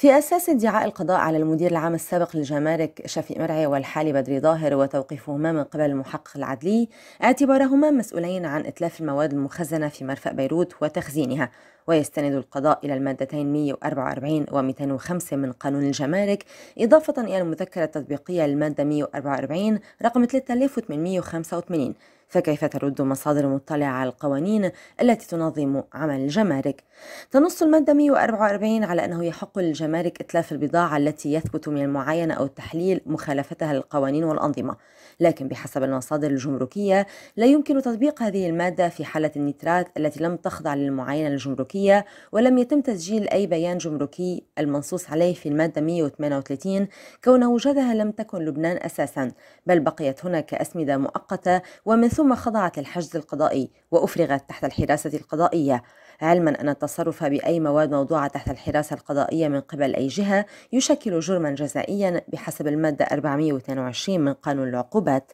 في أساس ادعاء القضاء على المدير العام السابق للجمارك شفيق مرعي والحالي بدري ظاهر وتوقيفهما من قبل المحقق العدلي اعتبارهما مسؤولين عن إتلاف المواد المخزنة في مرفأ بيروت وتخزينها ويستند القضاء إلى المادتين 144 و 205 من قانون الجمارك إضافة إلى المذكرة التطبيقية للمادة 144 رقم 3885 فكيف ترد مصادر مطلعة على القوانين التي تنظم عمل الجمارك؟ تنص المادة 144 على أنه يحق للجمارك إتلاف البضاعة التي يثبت من المعاينة أو التحليل مخالفتها للقوانين والأنظمة لكن بحسب المصادر الجمركية لا يمكن تطبيق هذه المادة في حالة النترات التي لم تخضع للمعاينة الجمركية ولم يتم تسجيل أي بيان جمركي المنصوص عليه في المادة 138 كون وجودها لم تكن لبنان أساسا بل بقيت هنا كأسمدة مؤقتة ومن ثم خضعت للحجز القضائي وأفرغت تحت الحراسة القضائية علما أن التصرف بأي مواد موضوعة تحت الحراسة القضائية من قبل أي جهة يشكل جرما جزائيا بحسب المادة 422 من قانون العقوبات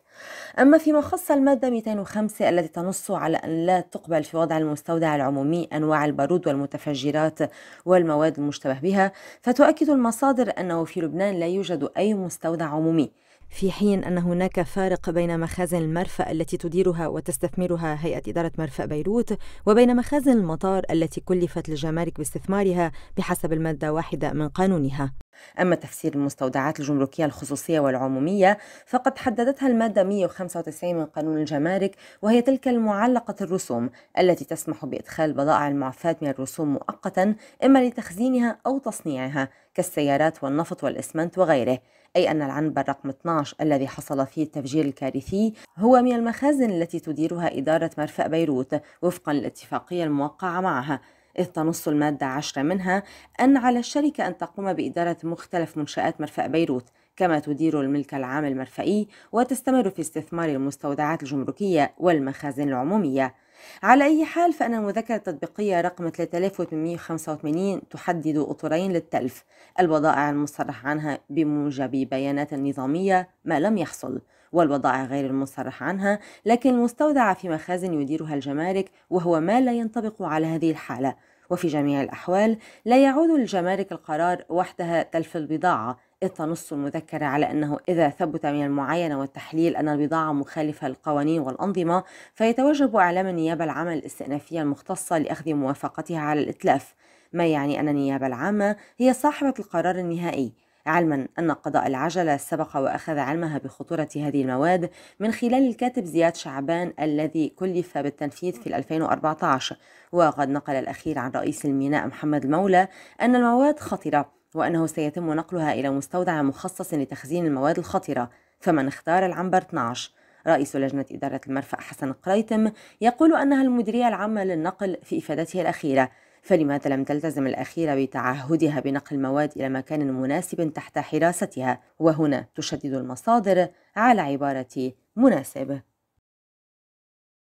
أما فيما خص المادة 205 التي تنص على أن لا تقبل في وضع المستودع العمومي أنواع البارود والمتفجرات والمواد المشتبه بها فتؤكد المصادر أنه في لبنان لا يوجد أي مستودع عمومي في حين أن هناك فارق بين مخازن المرفأ التي تديرها وتستثمرها هيئة إدارة مرفأ بيروت وبين مخازن المطار التي كلفت الجمارك باستثمارها بحسب المادة واحدة من قانونها أما تفسير المستودعات الجمركية الخصوصية والعمومية فقد حددتها المادة 195 من قانون الجمارك وهي تلك المعلقة الرسوم التي تسمح بإدخال بضائع المعفاة من الرسوم مؤقتا إما لتخزينها أو تصنيعها كالسيارات والنفط والإسمنت وغيره أي أن العنبر رقم 12 الذي حصل فيه التفجير الكارثي هو من المخازن التي تديرها إدارة مرفأ بيروت وفقا للاتفاقية الموقعة معها إذ تنص المادة عشرة منها أن على الشركة أن تقوم بإدارة مختلف منشآت مرفأ بيروت كما تدير الملك العام المرفئي وتستمر في استثمار المستودعات الجمركية والمخازن العمومية على أي حال فأن المذكرة التطبيقية رقم 3885 تحدد أطرين للتلف البضائع المصرح عنها بموجب بيانات نظامية ما لم يحصل والبضائع غير المصرح عنها لكن مستودع في مخازن يديرها الجمارك وهو ما لا ينطبق على هذه الحالة وفي جميع الأحوال لا يعود للجمارك القرار وحدها تلف البضاعة إذ تنص المذكرة على أنه إذا ثبت من المعاينة والتحليل أن البضاعة مخالفة للقوانين والأنظمة فيتوجب إعلام النيابة العامة الاستئنافية المختصة لأخذ موافقتها على الإتلاف ما يعني أن النيابة العامة هي صاحبة القرار النهائي علما أن قضاء العجلة سبق وأخذ علمها بخطورة هذه المواد من خلال الكاتب زياد شعبان الذي كلف بالتنفيذ في 2014 وقد نقل الأخير عن رئيس الميناء محمد المولى أن المواد خطرة وأنه سيتم نقلها إلى مستودع مخصص لتخزين المواد الخطرة فمن اختار العنبر 12 رئيس لجنة إدارة المرفأ حسن قريتم يقول أنها المديرية العامة للنقل في إفادته الأخيرة فلماذا لم تلتزم الأخيرة بتعهدها بنقل المواد إلى مكان مناسب تحت حراستها وهنا تشدد المصادر على عبارة مناسب